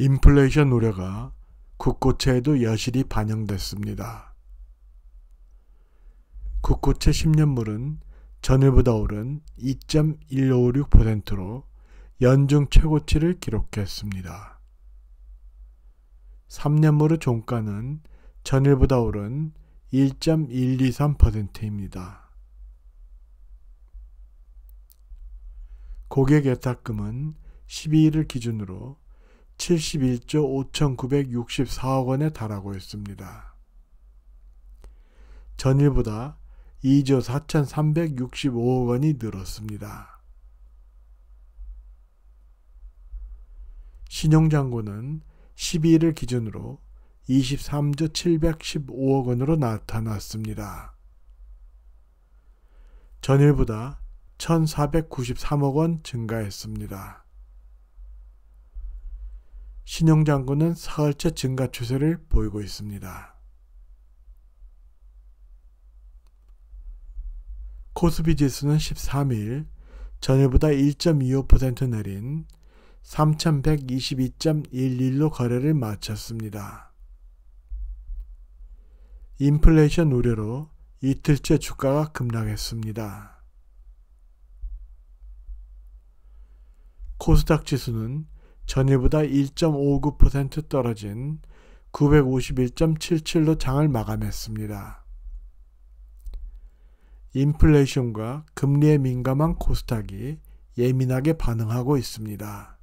인플레이션 우려가 국고채에도 여실히 반영됐습니다. 국고채 10년물은 전일보다 오른 2.156%로 연중 최고치를 기록했습니다. 3년물의 종가는 전일보다 오른 1.123%입니다. 고객예탁금은 12일을 기준으로 71조 5,964억 원에 달하고 있습니다. 전일보다 2조 4,365억 원이 늘었습니다. 신용장고는 12일을 기준으로 23조 715억 원으로 나타났습니다. 전일보다 1,493억 원 증가했습니다. 신용장구는 사흘째 증가 추세를 보이고 있습니다. 코스피 지수는 13일 전일보다 1.25% 내린 3122.11로 거래를 마쳤습니다. 인플레이션 우려로 이틀째 주가가 급락했습니다. 코스닥 지수는 전일보다 1.59% 떨어진 951.77로 장을 마감했습니다. 인플레이션과 금리에 민감한 코스닥이 예민하게 반응하고 있습니다.